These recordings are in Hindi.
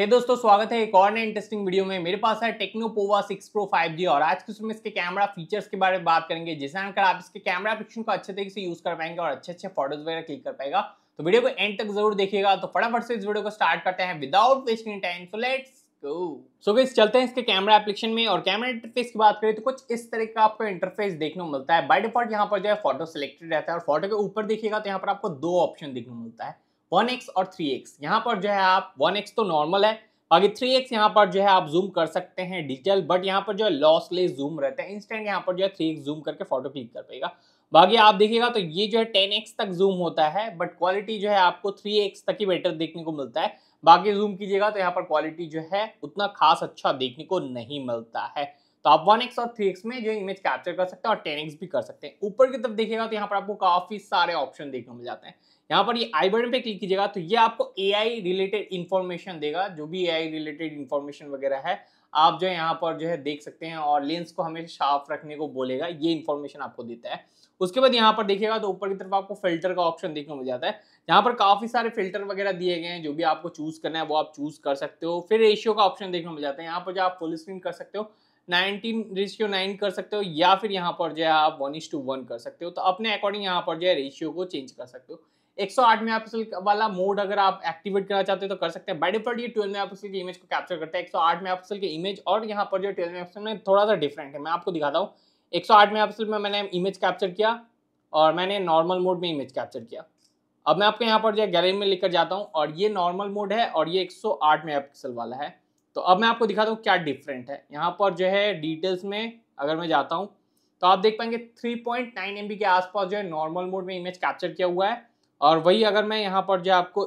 हे hey दोस्तों स्वागत है एक और नए इंटरेस्टिंग वीडियो में मेरे पास है टेक्नो पोवा 6 प्रो 5G और आज के समय इसके कैमरा फीचर्स के बारे में बात करेंगे जिसे आकर आप इसके कैमरा ऑप्शन को अच्छे तरीके से यूज कर पाएंगे और अच्छे अच्छे फोटोज वगैरह क्लिक कर पाएगा तो वीडियो को एंड तक जरूर देखिएगा तो फटाफट से इस वीडियो को स्टार्ट करते हैं without wasting time so let's so गई चलते हैं इसके कैमरा एप्लीकेशन में और कैमरा इंटरफेस की बात करें तो कुछ इस तरह का आपको इंटरफेस देखने को मिलता है बाय डिफॉल्ट यहाँ पर जो है फोटो सिलेक्टेड रहता है और फोटो के ऊपर देखिएगा तो यहाँ पर आपको दो ऑप्शन देखने को मिलता है वन एक्स और थ्री एक्स यहाँ पर जो है आप वन एक्स तो नॉर्मल है बाकी थ्री एक्स यहाँ पर जो है आप जूम कर सकते हैं डिजिटल बट यहाँ पर जो है लॉसलेस जूम रहता है इंस्टेंट यहाँ पर जो है थ्री एक्स जूम करके फोटो क्लिक कर पाएगा बाकी आप देखिएगा तो ये जो है टेन एक्स तक जूम होता है बट क्वालिटी जो है आपको थ्री एक्स तक ही बेटर देखने को मिलता है बाकी जूम कीजिएगा तो यहाँ पर क्वालिटी जो है उतना खास अच्छा देखने को नहीं मिलता है तो आप 1x और 3x में जो इमेज कैप्चर कर सकते हैं और 10x भी कर सकते हैं ऊपर की तरफ देखिएगा तो यहाँ पर आपको काफ़ी सारे ऑप्शन देखने को मिल जाते हैं यहाँ पर ये आई बटन पे क्लिक कीजिएगा तो ये आपको ए रिलेटेड इन्फॉर्मेशन देगा जो भी ए रिलेटेड इन्फॉर्मेशन वगैरह है आप जो है यहाँ पर जो है देख सकते हैं और लेंस को हमेशा साफ रखने को बोलेगा ये इन्फॉर्मेशन आपको देता है उसके बाद यहाँ पर देखिएगा तो ऊपर की तरफ आपको फिल्टर का ऑप्शन देखने को मिल जाता है यहाँ पर काफ़ी सारे फिल्टर वगैरह दिए गए हैं जो भी आपको चूज करना है वो आप चूज कर सकते हो फिर रेशियो का ऑप्शन देखने को मिल जाता है यहाँ पर जो आप फुल स्क्रीन कर सकते हो नाइनटीन रेशियो नाइन कर सकते हो या फिर यहाँ पर जो है आप वन इज टू वन कर सकते हो तो अपने अकॉर्डिंग यहाँ पर जो है रेशियो को चेंज कर सकते हो 108 मेगापिक्सल वाला मोड अगर आप एक्टिवेट करना चाहते हैं तो कर सकते हैं बाई डिफॉल्ट ये 12 मेगापिक्सल की इमेज को कैप्चर करता है 108 मेगापिक्सल की इमेज और यहाँ पर जो 12 मेगापिक्सल में थोड़ा सा डिफरेंट है मैं आपको दिखाता हूँ 108 मेगापिक्सल में मैंने इमेज कैप्चर किया और मैंने नॉर्मल मोड में इमेज कैप्चर किया अब मैं आपको यहाँ पर जो गैलरी में लेकर जाता हूँ और ये नॉर्मल मोड है और ये मेगा पिक्सल वाला है तो अब मैं आपको दिखाता हूँ क्या डिफरेंट है यहाँ पर जो है डिटेल्स में अगर मैं जाता हूँ तो आप देख पाएंगे थ्री पॉइंट के आसपास जो है नॉर्मल मोड में इमेज कैप्चर किया हुआ है और वही अगर मैं यहाँ पर जो आपको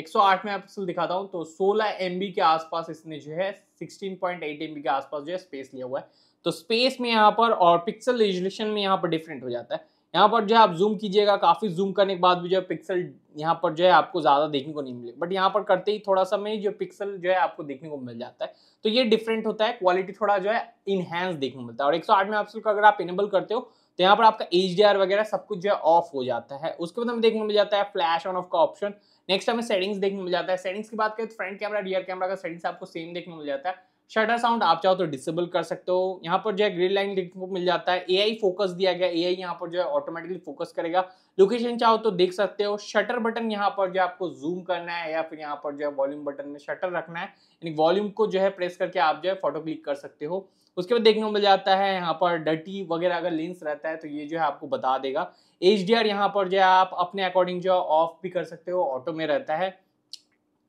108 में पिक्सल दिखाता हूँ तो 16 एम के आसपास इसने जो है 16.8 पॉइंट के आसपास जो है स्पेस लिया हुआ है तो स्पेस में यहाँ पर और पिक्सल रेजुलेशन में यहाँ पर डिफरेंट हो जाता है यहाँ पर जो है आप जूम कीजिएगा काफ़ी जूम करने के बाद भी जो है पिक्सल यहाँ पर जो है आपको ज़्यादा देखने को नहीं मिले बट यहाँ पर करते ही थोड़ा सा में जो पिक्सल जो है आपको देखने को मिल जाता है तो ये डिफरेंट होता है क्वालिटी थोड़ा जो है इनहेंस देखने को मिलता है और 108 में का अगर आप इनेबल करते हो तो यहाँ पर आपका एच वगैरह सब कुछ जो है ऑफ हो जाता है उसके बाद हमें देखने में जाता है फ्लैश ऑन ऑफ का ऑप्शन नेक्स्ट हमें सेटिंग्स देखने मिल जाता है सेटिंग्स की बात करें तो फ्रंट कैमरा रियर कैमरा का सेटिंग्स आपको सेम देखने मिल जाता है शटर साउंड आप चाहो तो डिसेबल कर सकते हो यहाँ पर जो है ग्रीन लाइन देखने को मिल जाता है एआई फोकस दिया गया एआई यहाँ पर जो है ऑटोमेटिकली फोकस करेगा लोकेशन चाहो तो देख सकते हो शटर बटन यहाँ पर जो आपको जूम करना है या फिर यहाँ पर जो है वॉल्यूम बटन में शटर रखना है यानी वॉल्यूम को जो है प्रेस करके आप जो है फोटो क्लिक कर सकते हो उसके बाद देखने को मिल जाता है यहाँ पर डटी वगैरह अगर लेंस रहता है तो ये जो है आपको बता देगा एच डी आर यहाँ पर जो है आप अपने अकॉर्डिंग जो ऑफ भी कर सकते हो ऑटो में रहता है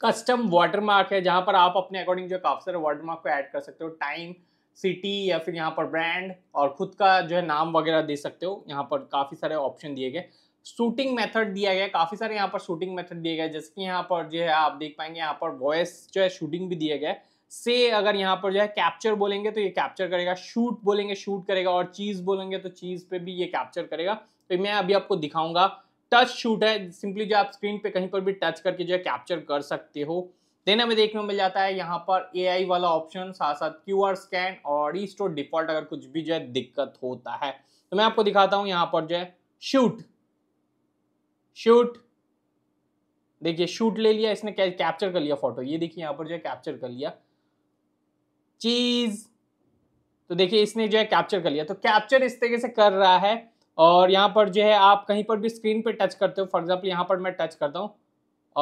कस्टम वाटरमार्क है जहाँ पर आप अपने अकॉर्डिंग जो काफ़ी सारे वाटरमार्क को ऐड कर सकते हो टाइम सिटी या फिर यहाँ पर ब्रांड और खुद का जो है नाम वगैरह दे सकते हो यहाँ पर काफ़ी सारे ऑप्शन दिए गए शूटिंग मेथड दिया गया काफ़ी सारे यहाँ पर शूटिंग मेथड दिए गए जैसे कि यहाँ पर जो है आप देख पाएंगे यहाँ पर वॉइस जो है शूटिंग भी दिया गया है से अगर यहाँ पर जो है कैप्चर बोलेंगे तो ये कैप्चर करेगा शूट बोलेंगे शूट करेगा और चीज़ बोलेंगे तो चीज़ पे भी ये कैप्चर करेगा तो मैं अभी आपको दिखाऊंगा टच शूट है सिंपली जो आप स्क्रीन पे कहीं पर भी टच करके जो है कैप्चर कर सकते हो देन हमें देखने में मिल जाता है यहाँ पर ए वाला ऑप्शन साथ साथ क्यू स्कैन और ई स्टोर डिफॉल्ट अगर कुछ भी जो है दिक्कत होता है तो मैं आपको दिखाता हूँ यहाँ पर जो है शूट शूट देखिए शूट ले लिया इसने कैप्चर कर लिया फोटो ये देखिए यहाँ पर जो है कैप्चर कर लिया चीज तो देखिए इसने जो है कैप्चर कर लिया तो कैप्चर इस तरीके से कर रहा है और यहाँ पर जो है आप कहीं पर भी स्क्रीन पे टच करते हो फॉर एग्जाम्पल यहाँ पर मैं टच करता हूँ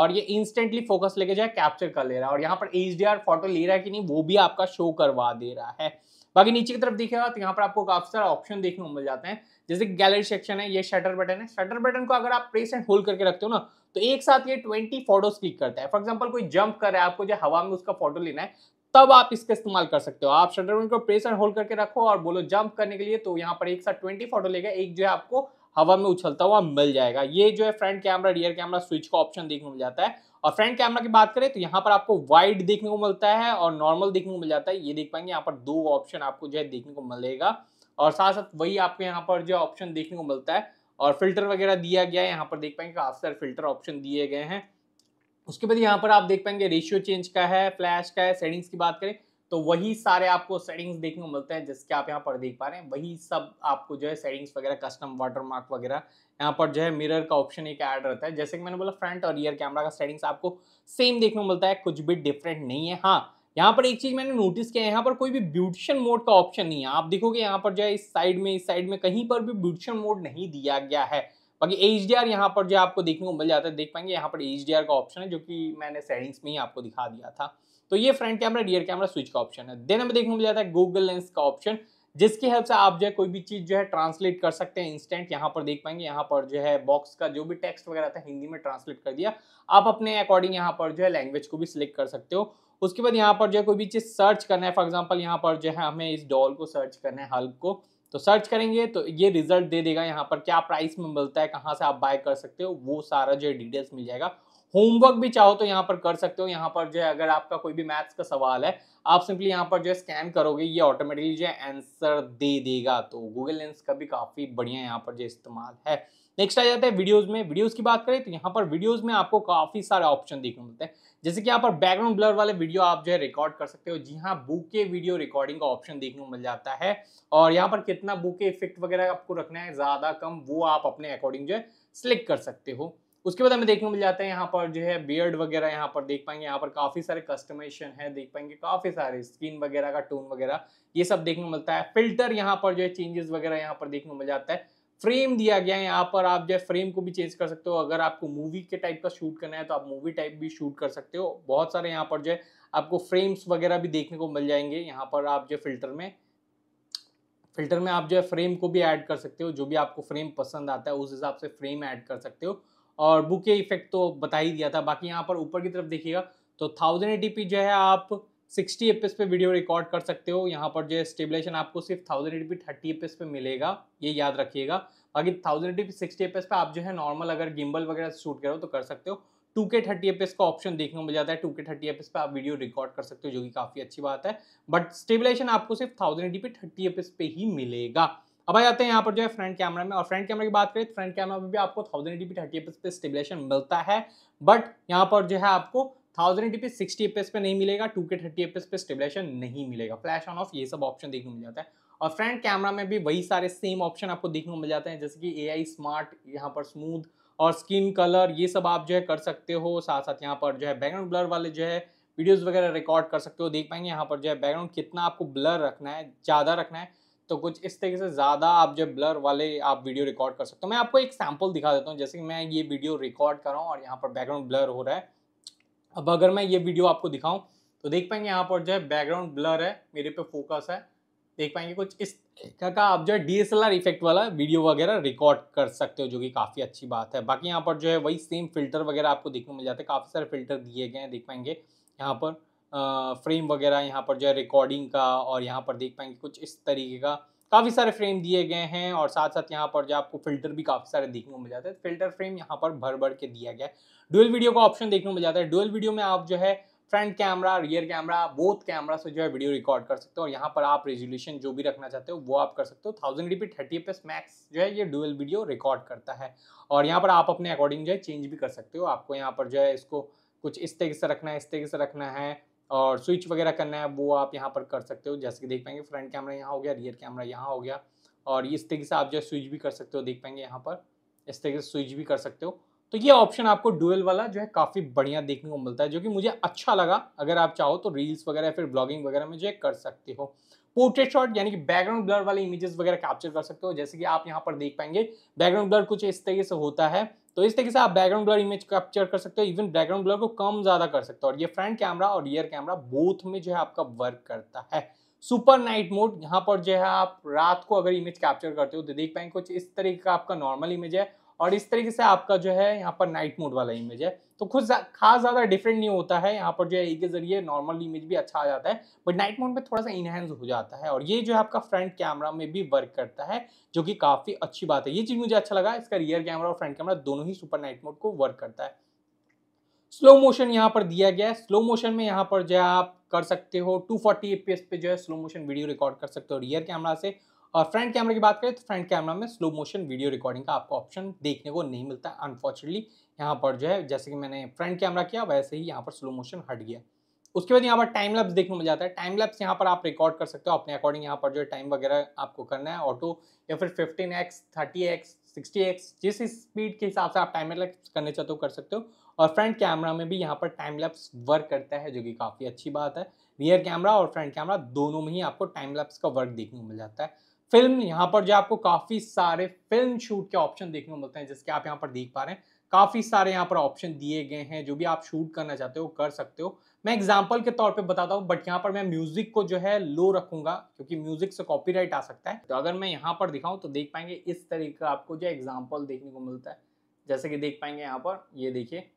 और ये इंस्टेंटली फोकस लेके जो है कैप्चर कर ले रहा है और यहाँ पर एच फोटो ले रहा है कि नहीं वो भी आपका शो करवा दे रहा है बाकी नीचे की तरफ देखेगा तो यहाँ पर आपको काफी सारे ऑप्शन देखने को मिल जाते हैं जैसे गैलरी सेक्शन है ये शटर बटन है शटर बटन को अगर आप प्रेस एंड होल्ड करके रखते हो ना तो एक साथ ये 20 फोटोज क्लिक करता है फॉर एग्जांपल कोई जंप कर रहा है आपको जो हवा में उसका फोटो लेना है तब आप इसका इस्तेमाल कर सकते हो आप शटर विंड को प्रेस एंड होल्ड करके रखो और बोलो जंप करने के लिए तो यहाँ पर एक साथ ट्वेंटी फोटो लेगा एक जो है आपको हवा में उछलता हुआ मिल जाएगा ये जो है front camera rear camera switch का ऑप्शन देखने को मिल जाता है और फ्रंट कैमरा की बात करें तो यहाँ पर आपको वाइड देखने को मिलता है और नॉर्मल देखने को मिल जाता है ये देख पाएंगे यहाँ पर दो ऑप्शन आपको जो है देखने को मिलेगा और साथ साथ वही आपको यहाँ पर जो ऑप्शन देखने को मिलता है और फिल्टर वगैरह दिया गया है यहाँ पर देख पाएंगे काफ़ी सारे फिल्टर ऑप्शन दिए गए हैं उसके बाद यहाँ पर आप देख पाएंगे रेशियो चेंज का है फ्लैश का है सेटिंग्स की बात करें तो वही सारे आपको सेटिंग्स देखने को मिलते हैं जिसके आप यहाँ पर देख पा रहे हैं वही सब आपको जो है सेटिंग्स वगैरह कस्टम वाटरमार्क वगैरह यहाँ पर जो है मिरर का ऑप्शन एक ऐड रहता है जैसे कि मैंने बोला फ्रंट और रियर कैमरा का सेटिंग्स आपको सेम देखने को मिलता है कुछ भी डिफरेंट नहीं है हाँ यहाँ पर एक चीज़ मैंने नोटिस किया है यहाँ पर कोई भी ब्यूटिशन मोड का ऑप्शन नहीं है आप देखोगे यहाँ पर जो है इस साइड में इस साइड में कहीं पर भी ब्यूटिशन मोड नहीं दिया गया है बाकी एच डी आर यहाँ पर जो आपको देखने को मिल जाता है देख पाएंगे यहाँ पर एच डी आर का ऑप्शन है जो कि मैंने सेटिंग्स में ही आपको दिखा दिया था तो ये front camera rear camera switch का ऑप्शन है देन हमें देखने को मिल जाता है गूगल लेंस का ऑप्शन जिसकी हेल्प से आप जो है कोई भी चीज़ जो है ट्रांसलेट कर सकते हैं इंस्टेंट यहाँ पर देख पाएंगे यहाँ पर जो है बॉक्स का जो भी टेक्स्ट वगैरह था हिंदी में ट्रांसलेट कर दिया आप अपने अकॉर्डिंग यहाँ पर जो है लैंग्वेज को भी सिलेक्ट कर सकते हो उसके बाद यहाँ पर जो है कोई भी चीज़ सर्च करना है फॉर एग्जाम्पल यहाँ पर जो है हमें इस डॉल को सर्च करना है हल्क को तो सर्च करेंगे तो ये रिजल्ट दे देगा यहाँ पर क्या प्राइस में मिलता है कहाँ से आप बाय कर सकते हो वो सारा जो डिटेल्स मिल जाएगा होमवर्क भी चाहो तो यहाँ पर कर सकते हो यहाँ पर जो है अगर आपका कोई भी मैथ्स का सवाल है आप सिंपली यहाँ पर जो है स्कैन करोगे ये ऑटोमेटिकली जो है आंसर दे देगा तो गूगल लेंस का भी काफ़ी बढ़िया यहाँ पर जो इस्तेमाल है नेक्स्ट आ जाता है वीडियोज़ में वीडियोज़ की बात करें तो यहाँ पर वीडियोज़ में आपको काफ़ी सारे ऑप्शन देखने मिलते हैं जैसे कि यहाँ पर बैकग्राउंड ब्लर वाले वीडियो आप जो है रिकॉर्ड कर सकते हो जी हाँ बुके वीडियो रिकॉर्डिंग का ऑप्शन देखने को मिल जाता है और यहाँ पर कितना बुके इफेक्ट वगैरह आपको रखना है ज़्यादा कम वो आप अपने अकॉर्डिंग जो है सिलेक्ट कर सकते हो उसके बाद हमें देखने को मिल जाता है यहाँ पर जो है बियर्ड वगैरह यहाँ पर देख पाएंगे यहाँ पर काफ़ी सारे कस्टमेशन है देख पाएंगे काफ़ी सारे स्किन वगैरह का टोन वगैरह ये सब देखने को मिलता है फिल्टर यहाँ पर जो है चेंजेस वगैरह यहाँ पर देखने को मिल जाता है फ्रेम दिया गया है यहाँ पर आप जो फ्रेम को भी चेंज कर सकते हो अगर आपको मूवी के टाइप का शूट करना है तो आप मूवी टाइप भी शूट कर सकते हो बहुत सारे यहाँ पर जो है आपको फ्रेम्स वगैरह भी देखने को मिल जाएंगे यहाँ पर आप जो फिल्टर में फिल्टर में आप जो है फ्रेम को भी ऐड कर सकते हो जो भी आपको फ्रेम पसंद आता है उस हिसाब से फ्रेम ऐड कर सकते हो और बुके इफेक्ट तो बता ही दिया था बाकी यहाँ पर ऊपर की तरफ देखिएगा तो थाउजेंड ए जो है आप सिक्सटी एफ पे वीडियो रिकॉर्ड कर सकते हो यहाँ पर जो स्टेबलेशन आपको सिर्फ थाउजेंड एट थर्टी एफ पे मिलेगा ये याद रखिएगा बाकी थाउजेंड एट सिक्सटी एफ पे आप जो है नॉर्मल अगर गिम्बल वगैरह शूट करो तो कर सकते हो टू के थर्टी एफ का ऑप्शन देखने को मिल जाता है टू के थर्टी एफ पे आप वीडियो रिकॉर्ड कर सकते हो जो कि काफ़ी अच्छी बात है बट स्टेबलाइजेशन आपको सिर्फ थाउजेंड एटी थर्टी एफ पे ही मिलेगा अब आ जाते हैं यहाँ पर जो है फ्रंट कैमरा में और फ्रंट कैमरा की बात करें तो फ्रंट कैमरा में भी आपको थाउजेंड एटी थर्टी एफ पे स्टेबलाइजेशन मिलता है बट यहाँ पर जो है आपको थाउजेंड पी सिक्सटी एफ पे नहीं मिलेगा टू के थर्टी एफ पे स्टेबलाइजेशन नहीं मिलेगा फ्लैश ऑन ऑफ ये सब ऑप्शन देखने को मिल जाता है और फ्रंट कैमरा में भी वही सारे सेम ऑप्शन आपको देखने को मिल जाते हैं जैसे कि ए आई स्मार्ट यहाँ पर स्मूथ और स्किन कलर ये सब आप जो है कर सकते हो साथ साथ यहाँ पर जो है बैकग्राउंड ब्लर वाले जो है वीडियोस वगैरह रिकॉर्ड कर सकते हो देख पाएंगे यहाँ पर जो है बैकग्राउंड कितना आपको ब्लर रखना है ज़्यादा रखना है तो कुछ इस तरीके से ज़्यादा आप जो ब्लर वाले आप वीडियो रिकॉर्ड कर सकते हो मैं आपको एक सैम्पल दिखा देता हूँ जैसे कि मैं ये वीडियो रिकॉर्ड कर रहा हूँ और यहाँ पर बैकग्राउंड ब्लर हो रहा है अब अगर मैं ये वीडियो आपको दिखाऊं तो देख पाएंगे यहाँ पर जो है बैकग्राउंड ब्लर है मेरे पे फोकस है देख पाएंगे कुछ इस तरह का आप जो है डी इफेक्ट वाला वीडियो वगैरह रिकॉर्ड कर सकते हो जो कि काफ़ी अच्छी बात है बाकी यहाँ पर जो है वही सेम फिल्टर वगैरह आपको देखने को मिल जाते हैं काफ़ी सारे फिल्टर दिए गए हैं देख पाएंगे यहाँ पर फ्रेम वगैरह यहाँ पर जो है रिकॉर्डिंग का और यहाँ पर देख पाएंगे कुछ इस तरीके का काफ़ी सारे फ्रेम दिए गए हैं और साथ साथ यहाँ पर जो आपको फिल्टर भी काफ़ी सारे देखने को मिल जाते हैं फिल्टर फ्रेम यहाँ पर भर भर के दिया गया है डुअल वीडियो का ऑप्शन देखने को मिल जाता है डुअल वीडियो में आप जो है front camera rear camera both camera से जो है वीडियो रिकॉर्ड कर सकते हो और यहाँ पर आप रेजोल्यूशन जो भी रखना चाहते हो वो आप कर सकते हो thousand D P thirty F max जो है ये डुअल वीडियो रिकॉर्ड करता है और यहाँ पर आप अपने अकॉर्डिंग जो है चेंज भी कर सकते हो आपको यहाँ पर जो है इसको कुछ इस तरीके से रखना है इस तरीके से रखना है और स्विच वगैरह करना है वो आप यहाँ पर कर सकते हो जैसे कि देख पाएंगे फ्रंट कैमरा यहाँ हो गया रियर कैमरा यहाँ हो गया और इस तरीके से आप जो स्विच भी कर सकते हो देख पाएंगे यहाँ पर इस तरीके से स्विच भी कर सकते हो तो ये ऑप्शन आपको डुअल वाला जो है काफ़ी बढ़िया देखने को मिलता है जो कि मुझे अच्छा लगा अगर आप चाहो तो रील्स वगैरह फिर ब्लॉगिंग वगैरह में जो है कर सकते हो पोर्ट्रेट शॉट यानी कि बैकग्राउंड ब्लर वाले इमेजेस वगैरह कैप्चर कर सकते हो जैसे कि आप यहाँ पर देख पाएंगे बैकग्राउंड ब्लर कुछ इस तरीके से होता है तो इस तरीके से आप बैकग्राउंड ब्लर इमेज कैप्चर कर सकते हो इवन बैकग्राउंड ब्लर को कम ज़्यादा कर सकते हो और ये फ्रंट कैमरा और रियर कैमरा बोथ में जो है आपका वर्क करता है सुपर नाइट मोड यहाँ पर जो है आप रात को अगर इमेज कैप्चर करते हो तो देख पाएंगे कुछ इस तरीके का आपका नॉर्मल इमेज है और इस तरीके से आपका जो है यहाँ पर नाइट मोड वाला इमेज है तो कुछ खास ज़्यादा डिफरेंट नहीं होता है यहाँ पर जो है के ज़रिए नॉर्मल इमेज भी अच्छा आ जाता है बट नाइट मोड में थोड़ा सा इनहेंस हो जाता है और ये जो है आपका फ्रंट कैमरा में भी वर्क करता है जो कि काफ़ी अच्छी बात है ये चीज़ मुझे अच्छा लगा इसका रियर कैमरा और फ्रंट कैमरा दोनों ही सुपर नाइट मोड को वर्क करता है स्लो मोशन यहाँ पर दिया गया है स्लो मोशन में यहाँ पर जो है आप कर सकते हो 240 फोर्टी पे जो है स्लो मोशन वीडियो रिकॉर्ड कर सकते हो रियर कैमरा से और फ्रंट कैमरा की बात करें तो फ्रंट कैमरा में स्लो मोशन वीडियो रिकॉर्डिंग का आपको ऑप्शन देखने को नहीं मिलता अनफॉर्चुनेटली यहाँ पर जो है जैसे कि मैंने फ्रंट कैमरा किया वैसे ही यहाँ पर स्लो मोशन हट गया उसके बाद यहाँ पर टाइम लैप्स देखने मिल जाता है टाइम लैप्स यहाँ पर आप रिकॉर्ड कर सकते हो अपने अकॉर्डिंग यहाँ पर जो टाइम वगैरह आपको करना है ऑटो या फिर fifteen X thirty X sixty X जिस स्पीड के हिसाब से आप टाइम लैप्स करने चाहते हो कर सकते हो और फ्रंट कैमरा में भी यहाँ पर टाइम लैप्स वर्क करता है जो कि काफ़ी अच्छी बात है रियर कैमरा और फ्रंट कैमरा दोनों में ही आपको टाइम लैप्स का वर्क देखने को मिल जाता है फिल्म यहाँ पर जो आपको तो काफ़ी सारे फिल्म शूट के ऑप्शन देखने को मिलते हैं जिसके आप यहाँ पर देख पा रहे हैं काफ़ी सारे यहाँ पर ऑप्शन दिए गए हैं जो भी आप शूट करना चाहते हो कर सकते हो मैं एग्जाम्पल के तौर पे बताता हूँ बट यहाँ पर मैं म्यूजिक को जो है लो रखूंगा क्योंकि म्यूजिक से कॉपीराइट आ सकता है तो अगर मैं यहाँ पर दिखाऊँ तो देख पाएंगे इस तरीके का आपको जो एग्जाम्पल देखने को मिलता है जैसे कि देख पाएंगे यहाँ पर ये देखिए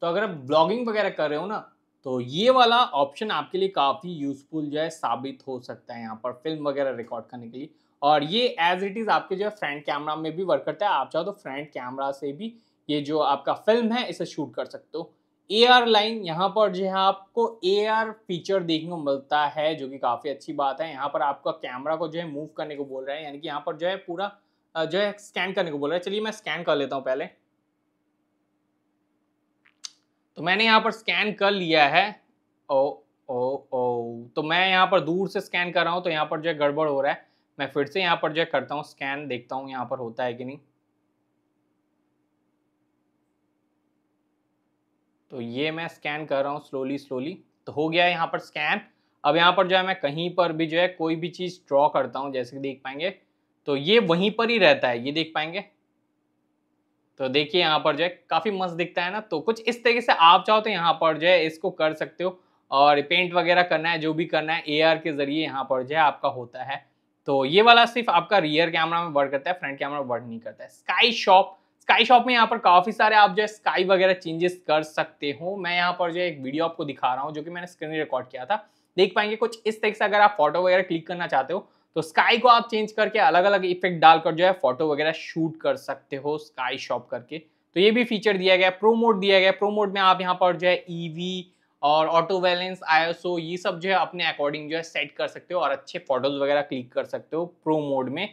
तो अगर आप ब्लॉगिंग वगैरह कर रहे हो ना तो ये वाला ऑप्शन आपके लिए काफ़ी यूजफुल जो है साबित हो सकता है यहाँ पर फिल्म वगैरह रिकॉर्ड करने के लिए और ये एज इट इज़ आपके जो है फ्रंट कैमरा में भी वर्क करता है आप चाहो तो फ्रंट कैमरा से भी ये जो आपका फिल्म है इसे शूट कर सकते हो ए आर लाइन यहाँ पर जो है आपको ए आर फीचर देखने को मिलता है जो कि काफ़ी अच्छी बात है यहाँ पर आपका कैमरा को जो है मूव करने को बोल रहा है यानी कि यहाँ पर जो है पूरा जो है स्कैन करने को बोल रहा है चलिए मैं स्कैन कर लेता हूँ पहले तो मैंने यहाँ पर स्कैन कर लिया है ओ ओ ओ तो मैं यहाँ पर दूर से स्कैन कर रहा हूँ तो यहाँ पर जो है गड़बड़ हो रहा है मैं फिर से यहाँ पर जो है करता हूँ स्कैन देखता हूँ यहाँ पर होता है कि नहीं तो ये मैं स्कैन कर रहा हूँ स्लोली स्लोली तो हो गया यहाँ पर स्कैन अब यहाँ पर जो है मैं कहीं पर भी जो है कोई भी चीज़ ड्रॉ करता हूँ जैसे कि देख पाएंगे तो ये वहीं पर ही रहता है ये देख पाएंगे तो देखिए यहाँ पर जो है काफ़ी मस्त दिखता है ना तो कुछ इस तरीके से आप चाहो तो यहाँ पर जो है इसको कर सकते हो और पेंट वगैरह करना है जो भी करना है एआर के ज़रिए यहाँ पर जो है आपका होता है तो ये वाला सिर्फ आपका रियर कैमरा में वर्क करता है फ्रंट कैमरा वर्क नहीं करता है स्काई शॉप स्काई शॉप में यहाँ पर काफ़ी सारे आप जो है स्काई वगैरह चेंजेस कर सकते हो मैं यहाँ पर जो एक वीडियो आपको दिखा रहा हूँ जो कि मैंने स्क्रीन रिकॉर्ड किया था देख पाएंगे कुछ इस तरीके से अगर आप फोटो वगैरह क्लिक करना चाहते हो तो स्काई को आप चेंज करके अलग अलग इफेक्ट डालकर जो है फोटो वगैरह शूट कर सकते हो स्काई शॉप करके तो ये भी फीचर दिया गया है प्रो मोड दिया गया है प्रो मोड में आप यहाँ पर जो है ईवी e और ऑटो बैलेंस आईएसओ ये सब जो है अपने अकॉर्डिंग जो है सेट कर सकते हो और अच्छे फोटोज वगैरह क्लिक कर सकते हो प्रो मोड में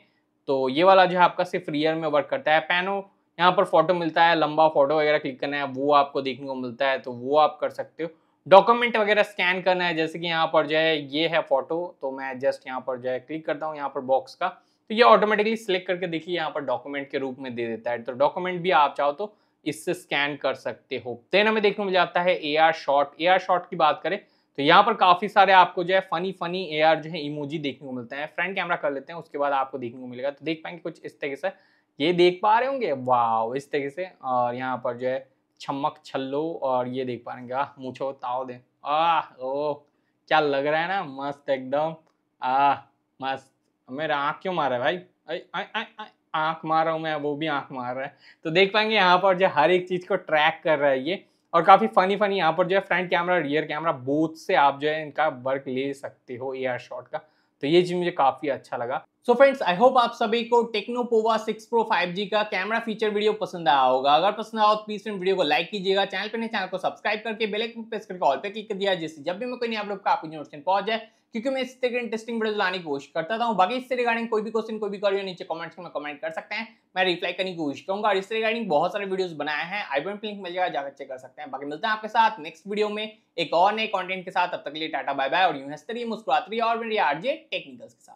तो ये वाला जो है आपका सिर्फ रियर में वर्क करता है पैनो यहाँ पर फोटो मिलता है लंबा फोटो वगैरह क्लिक करना है वो आपको देखने को मिलता है तो वो आप कर सकते हो डॉक्यूमेंट वगैरह स्कैन करना है जैसे कि यहाँ पर जो है ये है फोटो तो मैं जस्ट यहाँ पर जो है क्लिक करता हूँ यहाँ पर बॉक्स का तो ये ऑटोमेटिकली सिलेक्ट करके देखिए यहाँ पर डॉक्यूमेंट के रूप में दे देता है तो डॉक्यूमेंट भी आप चाहो तो इससे स्कैन कर सकते हो देन हमें देखने को मिल जाता है A R short A R short की बात करें तो यहाँ पर काफ़ी सारे आपको जो है फनी फनी ए आर जो है इमोजी देखने को मिलते हैं फ्रंट कैमरा कर लेते हैं उसके बाद आपको देखने को मिलेगा तो देख पाएंगे कुछ इस तरीके से ये देख पा रहे होंगे वाह इस तरीके से और यहाँ पर जो है छमक छल्लो और ये देख पा रहे आह मुछो ताओ दे आह ओ क्या लग रहा है ना मस्त एकदम आह मस्त मेरा आँख क्यों मारा है भाई आँख मार रहा हूँ मैं वो भी आँख मार रहा है तो देख पाएंगे यहाँ पर जो हर एक चीज़ को ट्रैक कर रहा है ये और काफ़ी फनी फनी यहाँ पर जो है front camera rear camera both से आप जो है इनका वर्क ले सकते हो एयर शॉट का तो ये चीज़ मुझे काफ़ी अच्छा लगा सो फ्रेंड्स आई होप आप सभी को टेक्नोपोवा 6 प्रो 5G का कैमरा फीचर वीडियो पसंद आया होगा अगर पसंद आओ तो प्लीज फ्रेंड वीडियो को लाइक कीजिएगा चैनल पर नहीं चैनल को सब्सक्राइब करके बेल आइकन प्रेस करके ऑल पे क्लिक कर दिया जिससे जब भी मैं कोई नई अपलोड का आपको नोटिफिकेशन पहुंच जाए क्योंकि मैं इस तरह के इंटरेस्टिंग वीडियो लाने की कोशिश करता था बाकी इससे रिगार्डिंग कोई भी क्वेश्चन कोई भी कॉल नीचे कमेंट्स में कमेंट कर सकते हैं मैं रिप्लाई करने की कोशिश करूंगा और इससे रिगार्डिंग बहुत सारे वीडियोज बनाए हैं आई बन लिंक मिल जाएगा जाकर चेक कर सकते हैं बाकी मिलते हैं आपके साथ नेक्स्ट वीडियो में एक और नए कॉन्टेंट के साथ अब तक लिए टाटा बाय बाय और यूं हंसते और मेरी आरजे टेक्निकल्स के साथ